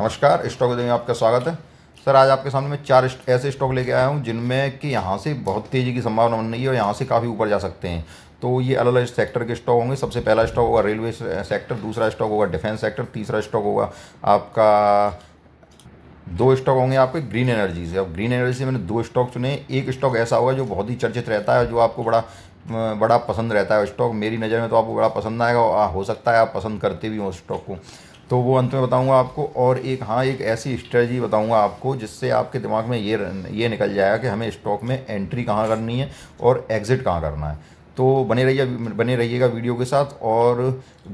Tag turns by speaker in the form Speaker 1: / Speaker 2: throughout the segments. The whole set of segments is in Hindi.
Speaker 1: नमस्कार स्टॉक में आपका स्वागत है सर आज आपके सामने मैं चार ऐसे स्टॉक लेके आया हूँ जिनमें कि यहाँ से बहुत तेज़ी की संभावना बन रही है और यहाँ से काफ़ी ऊपर जा सकते हैं तो ये अलग अलग सेक्टर के स्टॉक होंगे सबसे पहला स्टॉक होगा रेलवे सेक्टर दूसरा स्टॉक होगा डिफेंस सेक्टर तीसरा स्टॉक होगा आपका दो स्टॉक होंगे आपके ग्रीन एनर्जी से अब ग्रीन एनर्जी से मैंने दो स्टॉक चुने एक स्टॉक ऐसा होगा जो बहुत ही चर्चित रहता है जो आपको बड़ा बड़ा पसंद रहता है स्टॉक मेरी नज़र में तो आपको बड़ा पसंद आएगा हो सकता है आप पसंद करते भी हो स्टॉक को तो वो अंत में बताऊंगा आपको और एक हाँ एक ऐसी स्ट्रेटजी बताऊंगा आपको जिससे आपके दिमाग में ये ये निकल जाएगा कि हमें स्टॉक में एंट्री कहाँ करनी है और एग्ज़िट कहाँ करना है तो बने रहिए बने रहिएगा वीडियो के साथ और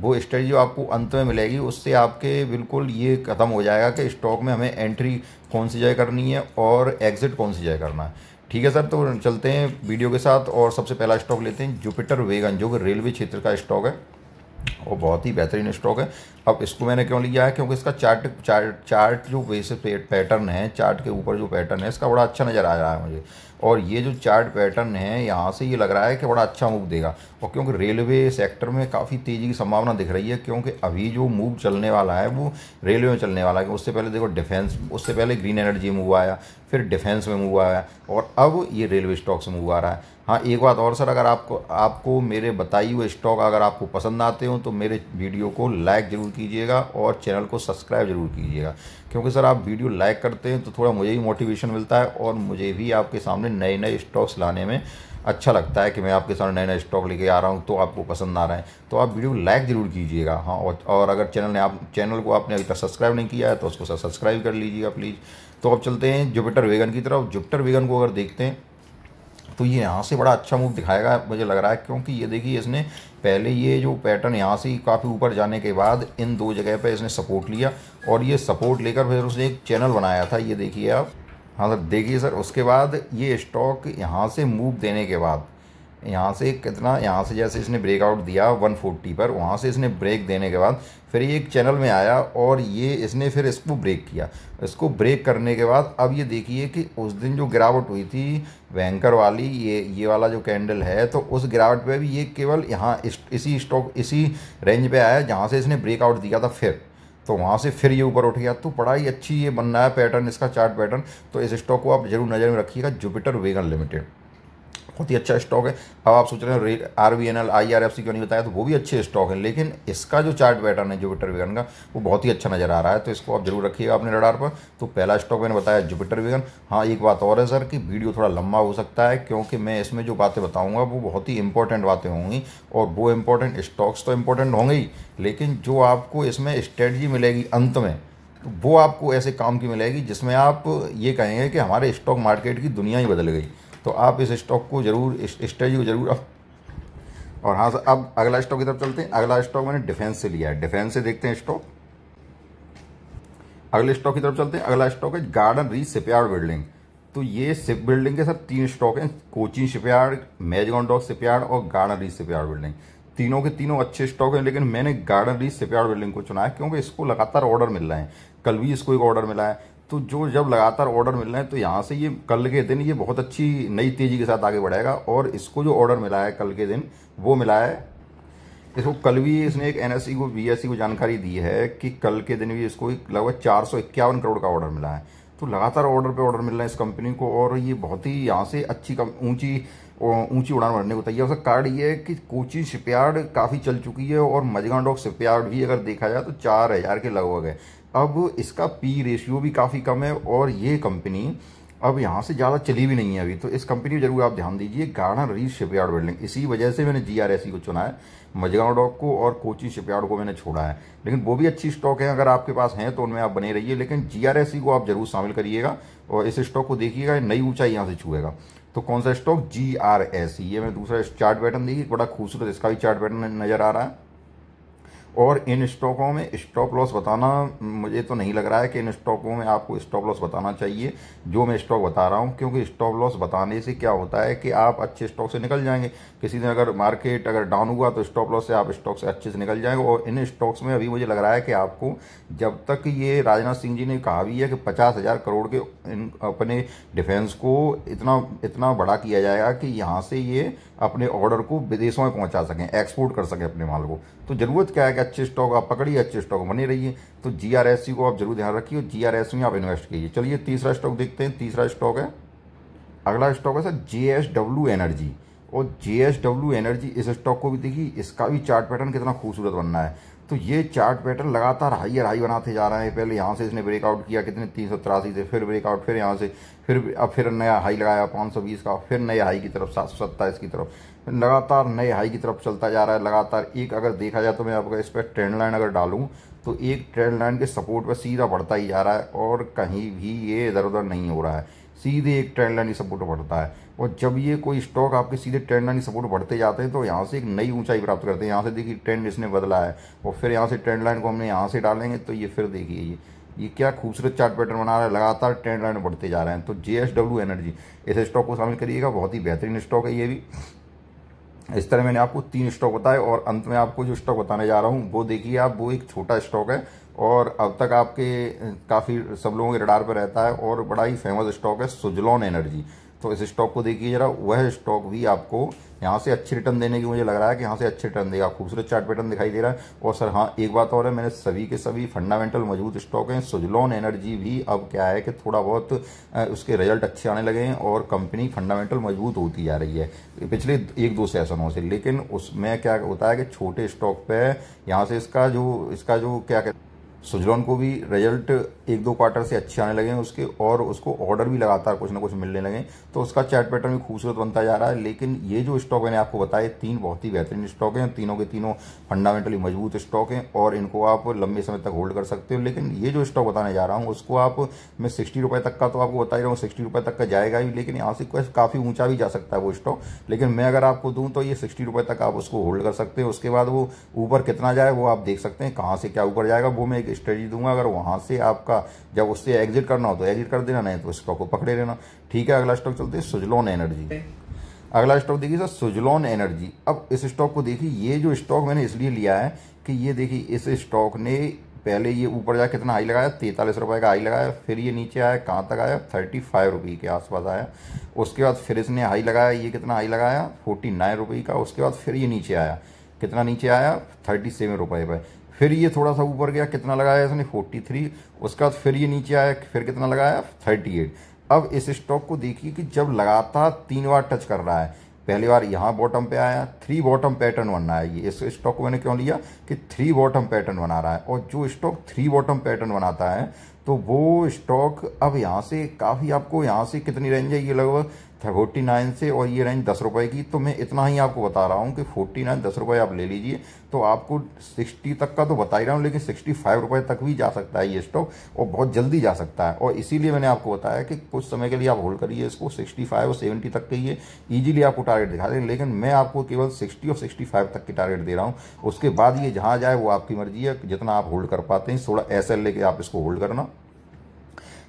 Speaker 1: वो स्ट्रेटजी जो आपको अंत में मिलेगी उससे आपके बिल्कुल ये ख़त्म हो जाएगा कि स्टॉक में हमें एंट्री कौन सी जगह करनी है और एग्ज़िट कौन सी जगह करना है ठीक है सर तो चलते हैं वीडियो के साथ और सबसे पहला स्टॉक लेते हैं जुपिटर वेगन जो कि रेलवे क्षेत्र का स्टॉक है और बहुत ही बेहतरीन स्टॉक है अब इसको मैंने क्यों लिया है क्योंकि इसका चार्ट चार्ट चार्ट जो बेस पैटर्न है चार्ट के ऊपर जो पैटर्न है इसका बड़ा अच्छा नज़र आ रहा है मुझे और ये जो चार्ट पैटर्न है यहाँ से ये लग रहा है कि बड़ा अच्छा मूव देगा और क्योंकि रेलवे सेक्टर में काफ़ी तेज़ी की संभावना दिख रही है क्योंकि अभी जो मूव चलने वाला है वो रेलवे में चलने वाला है उससे पहले देखो डिफेंस उससे पहले ग्रीन एनर्जी मूव आया फिर डिफेंस में मूव आया और अब ये रेलवे स्टॉक्स में मूव आ रहा है हाँ एक बात और सर अगर आपको आपको मेरे बताई हुए स्टॉक अगर आपको पसंद आते हो तो मेरे वीडियो को लाइक ज़रूर कीजिएगा और चैनल को सब्सक्राइब ज़रूर कीजिएगा क्योंकि सर आप वीडियो लाइक करते हैं तो थोड़ा मुझे भी मोटिवेशन मिलता है और मुझे भी आपके सामने नए नए स्टॉक्स लाने में अच्छा लगता है कि मैं आपके सामने नए नए स्टॉक लेके आ रहा हूँ तो आपको पसंद आ रहे हैं तो आप वीडियो लाइक ज़रूर कीजिएगा हाँ और, और अगर चैनल ने आप चैनल को आपने अभी तक सब्सक्राइब नहीं किया है तो उसको सब्सक्राइब कर लीजिएगा प्लीज़ तो अब चलते हैं जुपिटर वेगन की तरफ जुपिटर वेगन को अगर देखते हैं तो ये यहाँ से बड़ा अच्छा मूव दिखाएगा मुझे लग रहा है क्योंकि ये देखिए इसने पहले ये जो पैटर्न यहाँ से काफ़ी ऊपर जाने के बाद इन दो जगह पे इसने सपोर्ट लिया और ये सपोर्ट लेकर फिर उसने एक चैनल बनाया था ये देखिए आप हाँ सर देखिए सर उसके बाद ये स्टॉक यहाँ से मूव देने के बाद यहाँ से कितना यहाँ से जैसे इसने ब्रेकआउट दिया 140 पर वहाँ से इसने ब्रेक देने के बाद फिर ये एक चैनल में आया और ये इसने फिर इसको ब्रेक किया इसको ब्रेक करने के बाद अब ये देखिए कि उस दिन जो गिरावट हुई थी वैंकर वाली ये ये वाला जो कैंडल है तो उस गिरावट पे भी ये केवल यहाँ इस, इसी स्टॉक इसी रेंज पर आया जहाँ से इसने ब्रेकआउट दिया था फिर तो वहाँ से फिर ये ऊपर उठ गया तो बड़ा ही अच्छी ये बन रहा है पैटर्न इसका चार्ट पैटर्न तो इस स्टॉक को आप जरूर नज़र में रखिएगा जुपिटर वेगन लिमिटेड बहुत ही अच्छा स्टॉक है अब आप सोच रहे हैं rate R V N L I R F C क्यों नहीं बताया तो वो भी अच्छे स्टॉक हैं लेकिन इसका जो चार्ट पैटर्न है जुपिटर विगन का वो बहुत ही अच्छा नजर आ रहा है तो इसको आप जरूर रखिएगा अपने रडार पर तो पहला स्टॉक मैंने बताया जुपिटर विगन हाँ एक बात और है सर कि वीडियो थोड़ा लंबा हो सकता है क्योंकि मैं इसमें जो बातें बताऊँगा वो बहुत ही इंपॉर्टेंट बातें होंगी और वो इंपॉर्टेंट स्टॉक्स तो इंपॉर्टेंट होंगे ही लेकिन जो आपको इसमें स्ट्रेटजी मिलेगी अंत में तो वो आपको ऐसे काम की मिलेगी जिसमें आप ये कहेंगे कि हमारे स्टॉक मार्केट की दुनिया ही बदल गई तो आप इस स्टॉक को जरूर इस को जरूर और हाँ सर अब अगला स्टॉक की तरफ चलते हैं अगला स्टॉक मैंने डिफेंस से लिया है डिफेंस से देखते हैं स्टॉक अगले स्टॉक की तरफ चलते हैं अगला स्टॉक है गार्डन री सिपयार्ड बिल्डिंग तो ये सिप बिल्डिंग के सर तीन स्टॉक हैं Cochin shipyard Mazagon dock shipyard और गार्डन री सिपयार्ड बिल्डिंग तीनों के तीनों अच्छे स्टॉक हैं लेकिन मैंने गार्डन रीच सिपयार्ड बिल्डिंग को चुना है क्योंकि इसको लगातार ऑर्डर मिल रहे हैं कल भी इसको एक ऑर्डर मिला है तो जो जब लगातार ऑर्डर मिल रहे हैं तो यहाँ से ये कल के दिन ये बहुत अच्छी नई तेज़ी के साथ आगे बढ़ेगा और इसको जो ऑर्डर मिला है कल के दिन वो मिला है इसको कल भी इसने एक एनएससी e को बीएससी e को जानकारी दी है कि कल के दिन भी इसको लगभग चार सौ इक्यावन करोड़ का ऑर्डर मिला है तो लगातार ऑर्डर पे ऑर्डर मिल रहा है इस कंपनी को और ये बहुत ही यहाँ से अच्छी ऊंची ऊंची उड़ान भरने को तैयार उसका कारण ये है कि कोची शिपयार्ड काफ़ी चल चुकी है और मजगा डॉक शिपयार्ड भी अगर देखा जाए तो चार हज़ार के लगभग है अब इसका पी रेशियो भी काफ़ी कम है और ये कंपनी अब यहाँ से ज़्यादा चली भी नहीं है अभी तो इस कंपनी पर जरूर आप ध्यान दीजिए गाढ़ा रीज शिपयार्ड बिल्डिंग इसी वजह से मैंने जी e को चुना है मजगांव डॉक को और कोची शिपयार्ड को मैंने छोड़ा है लेकिन वो भी अच्छी स्टॉक है अगर आपके पास हैं तो उनमें आप बने रहिए लेकिन जी e को आप जरूर शामिल करिएगा और इस स्टॉक को देखिएगा नई ऊंचाई यहाँ से छूएगा तो कौन सा स्टॉक जी e। ये मैं दूसरा चार्ट पैटर्न देखिए बड़ा खूबसूरत इसका भी चार्ट पैटर्न नज़र आ रहा है और इन स्टॉकों में स्टॉप लॉस बताना मुझे तो नहीं लग रहा है कि इन स्टॉकों में आपको स्टॉप लॉस बताना चाहिए जो मैं स्टॉक बता रहा हूँ क्योंकि स्टॉप लॉस बताने से क्या होता है कि आप अच्छे स्टॉक से निकल जाएंगे किसी दिन अगर मार्केट अगर डाउन हुआ तो स्टॉप लॉस से आप स्टॉक से अच्छे से निकल जाएंगे और इन स्टॉक्स में अभी मुझे लग रहा है कि आपको जब तक ये राजनाथ सिंह जी ने कहा भी है कि पचास हज़ार करोड़ के इन अपने डिफेंस को इतना इतना बड़ा किया जाएगा कि यहाँ से ये अपने ऑर्डर को विदेशों में पहुंचा सकें एक्सपोर्ट कर सकें अपने माल को तो ज़रूरत क्या है कि अच्छे स्टॉक आप पकड़िए अच्छे स्टॉक बने रहिए तो जी को आप जरूर ध्यान रखिए जी आर में आप इन्वेस्ट कीजिए चलिए तीसरा स्टॉक देखते हैं तीसरा स्टॉक है अगला स्टॉक है सर जे एनर्जी और जे एनर्जी इस स्टॉक को भी देखिए इसका भी चार्ट पैटर्न कितना खूबसूरत बनना है तो ये चार्ट पैटर्न लगातार और हाई बनाते जा रहे हैं पहले यहाँ से इसने ब्रेकआउट किया कितने तीन सौ तिरासी से फिर ब्रेकआउट फिर यहाँ से फिर अब फिर नया हाई लगाया पाँच सौ बीस का फिर नए हाई की तरफ सात सौ सत्ताईस की तरफ लगातार नए हाई की तरफ चलता जा रहा है लगातार एक अगर देखा जाए तो मैं आपका इस पर ट्रेंड लाइन अगर डालूँ तो एक ट्रेंड लाइन के सपोर्ट पर सीधा बढ़ता ही जा रहा है और कहीं भी ये इधर उधर नहीं हो रहा है सीधे एक ट्रेंड लाइन सपोर्ट बढ़ता है और जब ये कोई स्टॉक आपके सीधे ट्रेंड लाइन सपोर्ट बढ़ते जाते हैं तो यहाँ से एक नई ऊंचाई प्राप्त करते हैं यहाँ से देखिए ट्रेंड इसने बदला है और फिर यहाँ से ट्रेंड लाइन को हमने यहाँ से डालेंगे तो ये फिर देखिए ये ये क्या खूबसूरत चार्ट पैटर्न बना रहा है लगातार ट्रेंड लाइन बढ़ते जा रहे हैं तो जे एनर्जी इस स्टॉक को शामिल करिएगा बहुत ही बेहतरीन स्टॉक है ये भी इस तरह मैंने आपको तीन स्टॉक बताए और अंत में आपको जो स्टॉक बताने जा रहा हूँ वो देखिए आप वो एक छोटा स्टॉक है और अब तक आपके काफ़ी सब लोगों के रडार पर रहता है और बड़ा ही फेमस स्टॉक है सुजलॉन एनर्जी तो इस स्टॉक को देखिए जरा वह स्टॉक भी आपको यहाँ से अच्छे रिटर्न देने की मुझे लग रहा है कि यहाँ से अच्छे रिटर्न देगा खूबसूरत चार्ट पैटर्न दिखाई दे रहा है और सर हाँ एक बात और है मैंने सभी के सभी फंडामेंटल मजबूत स्टॉक हैं सुजलॉन एनर्जी भी अब क्या है कि थोड़ा बहुत उसके रिजल्ट अच्छे आने लगे हैं और कंपनी फंडामेंटल मजबूत होती जा रही है पिछले एक दो सेशनों से लेकिन उसमें क्या होता है कि छोटे स्टॉक पर यहाँ से इसका जो इसका जो क्या कहते सुजलॉन को भी रिजल्ट एक दो क्वार्टर से अच्छे आने लगे हैं उसके और उसको ऑर्डर भी लगातार कुछ ना कुछ मिलने लगे तो उसका चैट पैटर्न भी खूबसूरत बनता जा रहा है लेकिन ये जो स्टॉक मैंने आपको बताए तीन बहुत ही बेहतरीन स्टॉक हैं तीनों के तीनों फंडामेंटली मजबूत स्टॉक हैं और इनको आप लंबे समय तक होल्ड कर सकते हो लेकिन ये जो स्टॉक बताने जा रहा हूँ उसको आप मैं सिक्सटी रुपये तक का तो आपको बता ही रहा हूँ सिक्सटी रुपये तक का जाएगा ही लेकिन यहाँ से काफ़ी ऊँचा भी जा सकता है वो स्टॉक लेकिन मैं अगर आपको दूँ तो ये सिक्सटी रुपये तक आप उसको होल्ड कर सकते हो उसके बाद वो ऊपर कितना जाए वो आप देख सकते हैं कहाँ से क्या ऊपर जाएगा वो मैं एक स्ट्रेटी दूंगा अगर वहाँ से आपका जब उससे एग्जिट करना हो तो एग्जिट कर देना नहीं तो स्टॉक को पकड़े रहना ठीक है अगला स्टॉक चलते हैं सुजलोन एनर्जी अगला स्टॉक देखिए सर सुजलोन एनर्जी अब इस स्टॉक को देखिए ये जो स्टॉक मैंने इसलिए लिया है कि ये देखिए इस स्टॉक ने पहले ये ऊपर जाकर कितना हाई लगाया तैंतालीस रुपए का हाई लगाया फिर ये नीचे आया कहाँ तक आया थर्टी फाइव रुपये के आसपास आया उसके बाद फिर इसने हाई लगाया ये कितना हाई लगाया फोर्टी नाइन रुपये का उसके बाद फिर ये नीचे आया कितना नीचे आया थर्टी सेवन रुपये पर फिर ये थोड़ा सा ऊपर गया कितना लगाया इसने फोर्टी थ्री उसका फिर ये नीचे आया फिर कितना लगाया थर्टी एट अब इस स्टॉक को देखिए कि जब लगातार तीन बार टच कर रहा है पहली बार यहाँ बॉटम पे आया थ्री बॉटम पैटर्न बन रहा है ये इस स्टॉक को मैंने क्यों लिया कि थ्री बॉटम पैटर्न बना रहा है और जो स्टॉक थ्री बॉटम पैटर्न बनाता है तो वो स्टॉक अब यहाँ से काफ़ी आपको यहाँ से कितनी रेंज है ये लगभग फोर्टी नाइन से और ये रेंज दस रुपये की तो मैं इतना ही आपको बता रहा हूँ कि फोर्टी नाइन दस रुपये आप ले लीजिए तो आपको सिक्सटी तक का तो बता ही रहा हूँ लेकिन सिक्सटी फाइव रुपये तक भी जा सकता है ये स्टॉक और बहुत जल्दी जा सकता है और इसीलिए मैंने आपको बताया कि कुछ समय के लिए आप होल्ड करिए इसको सिक्सटी फाइव और सेवेंटी तक के लिए ईजिली आपको टारगेट दिखा देंगे लेकिन मैं आपको केवल सिक्सटी और सिक्सटी फाइव तक की टारगेट दे रहा हूँ उसके बाद ये जहाँ जाए वो आपकी मर्जी है जितना आप होल्ड कर पाते हैं थोड़ा एस लेके आप इसको होल्ड करना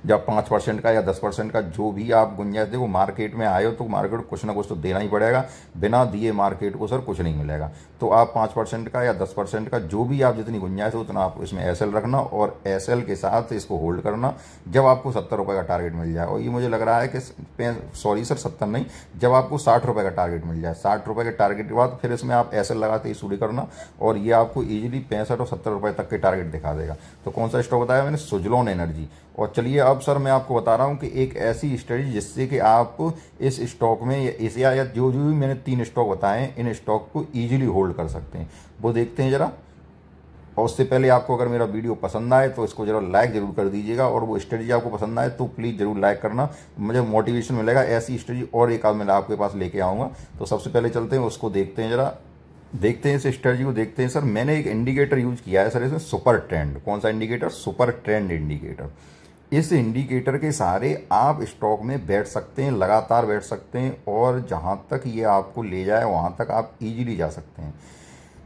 Speaker 1: जब पाँच परसेंट का या दस परसेंट का जो भी आप गुंजाइश देखो मार्केट में आए हो तो मार्केट को कुछ ना कुछ तो देना ही पड़ेगा बिना दिए मार्केट को सर कुछ नहीं मिलेगा तो आप पाँच परसेंट का या दस परसेंट का जो भी आप जितनी गुंजाइश हो उतना आप इसमें एस रखना और एस के साथ इसको होल्ड करना जब आपको सत्तर रुपये का टारगेट मिल जाए और ये मुझे लग रहा है कि सॉरी सर सत्तर नहीं जब आपको साठ रुपये का टारगेट मिल जाए साठ रुपये के टारगेट के बाद फिर इसमें आप एस लगाते ही शुरू करना और ये आपको ईजिली पैंसठ और सत्तर रुपये तक के टारगेट दिखा देगा तो कौन सा स्टॉक बताया मैंने सुजलोन एनर्जी और चलिए अब सर मैं आपको बता रहा हूँ कि एक ऐसी स्टडी जिससे कि आप इस स्टॉक में इस या, या जो जो भी मैंने तीन स्टॉक बताए इन स्टॉक को ईजिली होल्ड कर सकते हैं वो देखते हैं ज़रा और उससे पहले आपको अगर मेरा वीडियो पसंद आए तो इसको जरा लाइक ज़रूर कर दीजिएगा और वो स्टडी आपको पसंद आए तो प्लीज़ ज़रूर लाइक करना मुझे मोटिवेशन मिलेगा ऐसी स्टडी और एक आध मैं आपके पास लेके आऊँगा तो सबसे पहले चलते हैं उसको देखते हैं ज़रा देखते हैं इस स्ट्रेटी को देखते हैं सर मैंने एक इंडिकेटर यूज किया है सर इसमें सुपर ट्रेंड कौन सा इंडिकेटर सुपर ट्रेंड इंडिकेटर इस इंडिकेटर के सहारे आप स्टॉक में बैठ सकते हैं लगातार बैठ सकते हैं और जहाँ तक ये आपको ले जाए वहाँ तक आप इजीली जा सकते हैं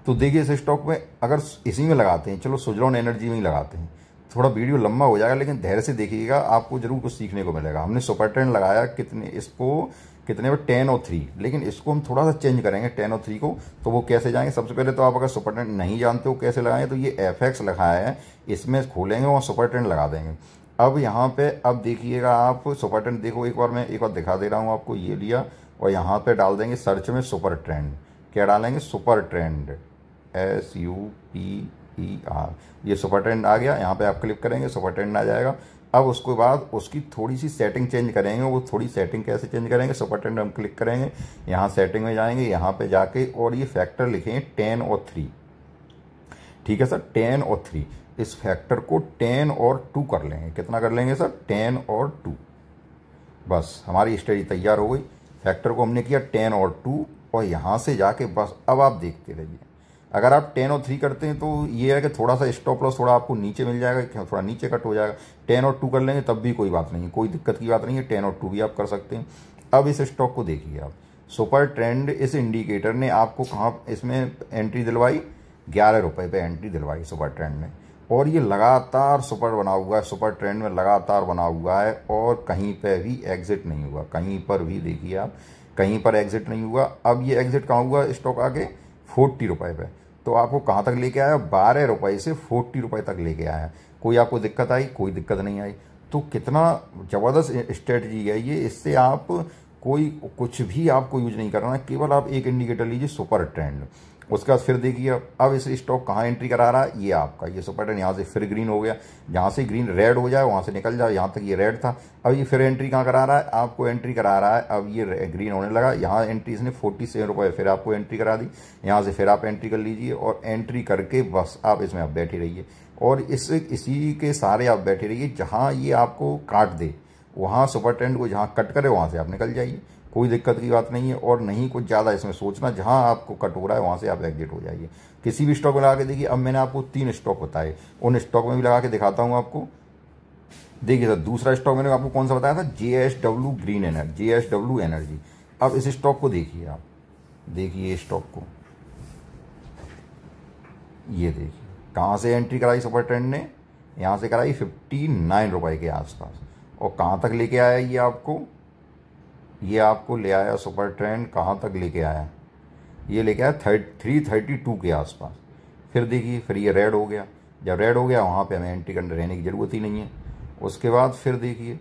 Speaker 1: तो देखिए इस स्टॉक में अगर इसी में लगाते हैं चलो सुजलॉन एनर्जी में ही लगाते हैं थोड़ा वीडियो लंबा हो जाएगा लेकिन धैर्य से देखिएगा आपको जरूर कुछ सीखने को मिलेगा हमने सुपर ट्रेंड लगाया कितने इसको कितने पर टेन और थ्री लेकिन इसको हम थोड़ा सा चेंज करेंगे टेन और थ्री को तो वो कैसे जाएंगे सबसे पहले तो आप अगर सुपर ट्रेंड नहीं जानते हो कैसे लगाएं तो ये एफ एक्स लगाया है इसमें खोलेंगे और सुपर ट्रेंड लगा देंगे अब यहाँ पे अब देखिएगा आप सुपर ट्रेंड देखो एक बार मैं एक बार दिखा दे रहा हूँ आपको ये लिया और यहाँ पे डाल देंगे सर्च में सुपर ट्रेंड क्या डालेंगे super trend S U P E R ये सुपर ट्रेंड आ गया यहाँ पे आप क्लिक करेंगे सुपर ट्रेंड आ जाएगा अब उसके बाद उसकी थोड़ी सी सेटिंग चेंज करेंगे वो थोड़ी सेटिंग कैसे चेंज करेंगे सुपर ट्रेंड हम क्लिक करेंगे यहाँ सेटिंग में जाएंगे यहाँ पर जाके और ये फैक्टर लिखेंगे टेन और थ्री ठीक है सर टेन और थ्री इस फैक्टर को टेन और टू कर लेंगे कितना कर लेंगे सर टेन और टू बस हमारी स्टडी तैयार हो गई फैक्टर को हमने किया टेन और टू और यहाँ से जाके बस अब आप देखते रहिए अगर आप टेन और थ्री करते हैं तो ये है कि थोड़ा सा स्टॉप लॉस थोड़ा आपको नीचे मिल जाएगा थोड़ा नीचे कट हो जाएगा टेन और टू कर लेंगे तब भी कोई बात नहीं है कोई दिक्कत की बात नहीं है टेन और टू भी आप कर सकते हैं अब इस स्टॉक को देखिए आप सुपर ट्रेंड इस इंडिकेटर ने आपको कहाँ इसमें एंट्री दिलवाई ग्यारह रुपये पे एंट्री दिलवाई सुपर ट्रेंड ने और ये लगातार सुपर बना हुआ है सुपर ट्रेंड में लगातार बना हुआ है और कहीं पर भी एग्जिट नहीं हुआ कहीं पर भी देखिए आप कहीं पर एग्जिट नहीं हुआ अब ये एग्जिट कहाँ हुआ स्टॉक आके फोर्टी रुपये पे तो आपको कहाँ तक लेके आया बारह रुपए से फोर्टी रुपए तक लेके आया कोई आपको दिक्कत आई कोई दिक्कत नहीं आई तो कितना ज़बरदस्त स्ट्रेटजी है ये इससे आप कोई कुछ भी आपको यूज नहीं करना केवल आप एक इंडिकेटर लीजिए सुपर ट्रेंड उसके बाद फिर देखिए अब अब इस स्टॉक कहाँ एंट्री करा रहा है ये आपका ये सब यहाँ से फिर ग्रीन हो गया जहाँ से ग्रीन रेड हो जाए वहाँ से निकल जाए यहाँ तक ये रेड था अब ये फिर एंट्री कहाँ करा रहा है आपको एंट्री करा रहा है अब ये ग्रीन होने लगा यहाँ एंट्री इसने फोर्टी सेवन रुपये फिर आपको एंट्री करा दी यहाँ से फिर आप एंट्री कर लीजिए और एंट्री करके बस आप इसमें आप बैठे रहिए और इस इसी के सारे आप बैठे रहिए जहाँ ये आपको काट दे वहाँ सुपर ट्रेंड को जहाँ कट करे वहाँ से आप निकल जाइए कोई दिक्कत की बात नहीं है और नहीं कुछ ज़्यादा इसमें सोचना जहाँ आपको कट हो रहा है वहाँ से आप एग्जिट हो जाइए किसी भी स्टॉक में लगा के देखिए अब मैंने आपको तीन स्टॉक बताए उन स्टॉक में भी लगा के दिखाता हूँ आपको देखिए सर दूसरा स्टॉक मैंने आपको कौन सा बताया था J S W green energy J S W energy अब इस स्टॉक को देखिए आप देखिए स्टॉक को ये देखिए कहाँ से एंट्री कराई सुपर ट्रेंड ने यहाँ से कराई फिफ्टी नाइन रुपए के आसपास और कहाँ तक लेके आया ये आपको ये आपको ले आया सुपर ट्रेंड कहाँ तक लेके आया ये लेके आया थर्ट थ्री थर्टी टू के आसपास फिर देखिए फिर ये रेड हो गया जब रेड हो गया वहाँ पे हमें एंट्री करने रहने की ज़रूरत ही नहीं है उसके बाद फिर देखिए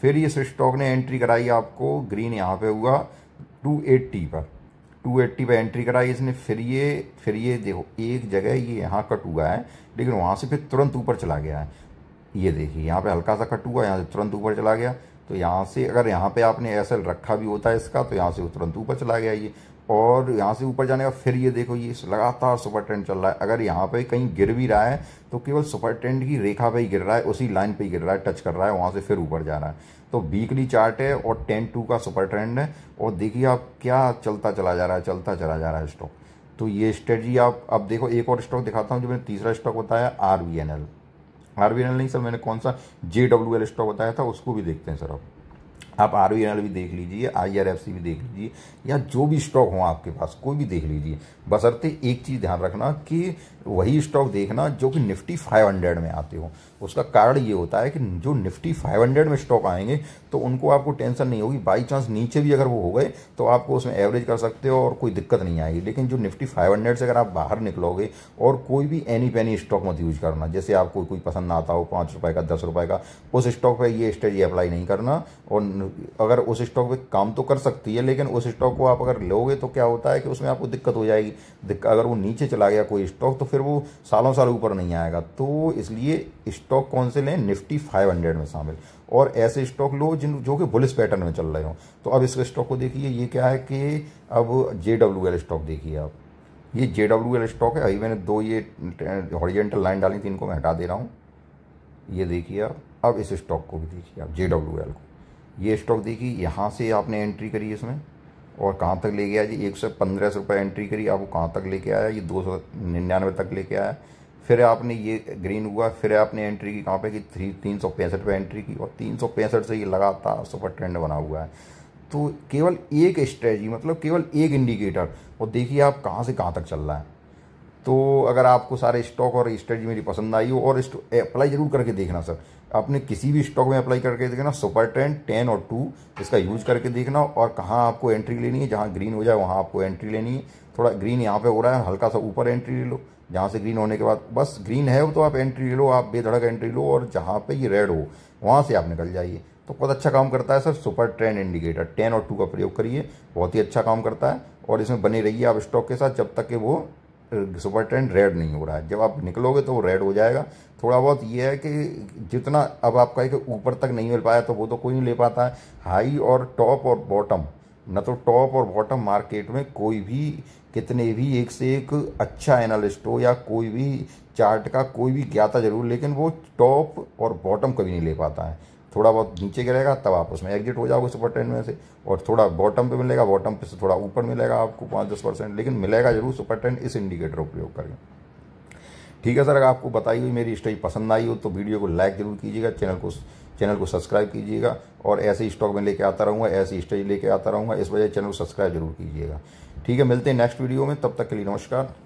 Speaker 1: फिर ये स्टॉक ने एंट्री कराई आपको ग्रीन यहाँ पे हुआ 280 पर 280 पर एंट्री कराई इसने फिर ये फिर ये देखो एक जगह ये यहाँ कट हुआ है लेकिन वहाँ से फिर तुरंत ऊपर चला गया है ये देखिए यहाँ पे हल्का सा कट हुआ यहाँ से तुरंत ऊपर चला गया तो यहाँ से अगर यहाँ पे आपने एस रखा भी होता है इसका तो यहाँ से तुरंत ऊपर चला गया ये और यहाँ से ऊपर जाने का फिर ये देखो ये लगातार सुपर ट्रेंड चल रहा है अगर यहाँ पे कहीं गिर भी रहा है तो केवल सुपर ट्रेंड की रेखा पे ही गिर रहा है उसी लाइन पे ही गिर रहा है टच कर रहा है वहाँ से फिर ऊपर जा रहा है तो वीकली चार्ट है और टेन टू का सुपर ट्रेंड है और देखिए आप क्या चलता चला जा रहा है चलता चला जा रहा है स्टॉक तो ये स्ट्रेटजी आप अब देखो एक और स्टॉक दिखाता हूँ जो मैंने तीसरा स्टॉक बताया R V N L R V N L नहीं सर मैंने कौन सा जे डब्ल्यू एल स्टॉक बताया था उसको भी देखते हैं सर आप आप आर वी एन एल भी देख लीजिए आई आर एफ सी भी देख लीजिए या जो भी स्टॉक हो आपके पास कोई भी देख लीजिए बसरते एक चीज़ ध्यान रखना कि वही स्टॉक देखना जो कि निफ्टी फाइव हंड्रेड में आते हो उसका कारण ये होता है कि जो निफ्टी 500 में स्टॉक आएंगे तो उनको आपको टेंशन नहीं होगी बाई चांस नीचे भी अगर वो हो गए तो आपको उसमें एवरेज कर सकते हो और कोई दिक्कत नहीं आएगी लेकिन जो निफ्टी 500 से अगर आप बाहर निकलोगे और कोई भी एनी पैनी स्टॉक मत यूज करना जैसे आपको कोई पसंद ना आता हो पाँच रुपये का दस रुपये का उस स्टॉक पर ये स्ट्रेटी अप्लाई नहीं करना और अगर उस स्टॉक पर काम तो कर सकती है लेकिन उस स्टॉक को आप अगर लोगे तो क्या होता है कि उसमें आपको दिक्कत हो जाएगी अगर वो नीचे चला गया कोई स्टॉक तो फिर वो सालों साल ऊपर नहीं आएगा तो इसलिए स्टॉक कौन से लें निफ्टी 500 में शामिल और ऐसे स्टॉक लो जिन जो कि बुलिस पैटर्न में चल रहे हो तो अब इस स्टॉक को देखिए ये क्या है कि अब जे स्टॉक देखिए आप ये जे स्टॉक है अभी मैंने दो ये हॉरिजेंटल लाइन डाली थी इनको मैं हटा दे रहा हूँ ये देखिए आप अब इस स्टॉक को भी देखिए आप जे को ये स्टॉक देखिए यहाँ से आपने एंट्री करी इसमें और कहाँ तक ले गया जी एक सौ पंद्रह सौ रुपये एंट्री करी वो कहाँ तक लेके आया ये दो सौ निन्यानवे तक लेके आया फिर आपने ये ग्रीन हुआ फिर आपने एंट्री की कहाँ पे की थ्री तीन सौ पैंसठ पर एंट्री की और तीन सौ पैंसठ से ये लगातार सुपर ट्रेंड बना हुआ है तो केवल एक स्ट्रेटी मतलब केवल एक इंडिकेटर और देखिए आप कहाँ से कहाँ तक चल रहा है तो अगर आपको सारे स्टॉक और स्ट्रेटी मेरी पसंद आई हो और अप्लाई जरूर करके देखना सर आपने किसी भी स्टॉक में अप्लाई करके देखना सुपर ट्रेंड टेन और टू इसका यूज करके देखना और कहाँ आपको एंट्री लेनी है जहाँ ग्रीन हो जाए वहाँ आपको एंट्री लेनी है थोड़ा ग्रीन यहाँ पे हो रहा है हल्का सा ऊपर एंट्री ले लो जहाँ से ग्रीन होने के बाद बस ग्रीन है वो तो आप एंट्री लो आप बेधड़क एंट्री लो और जहाँ पे ये रेड हो वहाँ से आप निकल जाइए तो बहुत अच्छा काम करता है sir super trend indicator ten और टू का प्रयोग करिए बहुत ही अच्छा काम करता है और इसमें बने रहिए आप स्टॉक के साथ जब तक कि वो सुपर ट्रेंड रेड नहीं हो रहा है जब आप निकलोगे तो वो रेड हो जाएगा थोड़ा बहुत ये है कि जितना अब आपका एक ऊपर तक नहीं मिल पाया तो वो तो कोई नहीं ले पाता है हाई और टॉप और बॉटम न तो टॉप और बॉटम मार्केट में कोई भी कितने भी एक से एक अच्छा एनालिस्ट हो या कोई भी चार्ट का कोई भी ज्ञाता जरूर लेकिन वो टॉप और बॉटम कभी नहीं ले पाता है थोड़ा बहुत नीचे गिरेगा तब आप उसमें एग्जिट हो जाओगे सुपर टेन में से और थोड़ा बॉटम पे मिलेगा बॉटम पे से थोड़ा ऊपर मिलेगा आपको पाँच दस परसेंट लेकिन मिलेगा जरूर सुपर टेन इस इंडिकेटर का उपयोग करके ठीक है सर अगर आपको बताई हुई मेरी स्टडी पसंद आई हो तो वीडियो को लाइक जरूर कीजिएगा चैनल को चैनल को सब्सक्राइब कीजिएगा और ऐसे ही स्टॉक में लेके आता रहूँगा ऐसे स्टेज लेके आता रहूँगा इस वजह चैनल को सब्सक्राइब जरूर कीजिएगा ठीक है मिलते हैं नेक्स्ट वीडियो में तब तक के लिए नमस्कार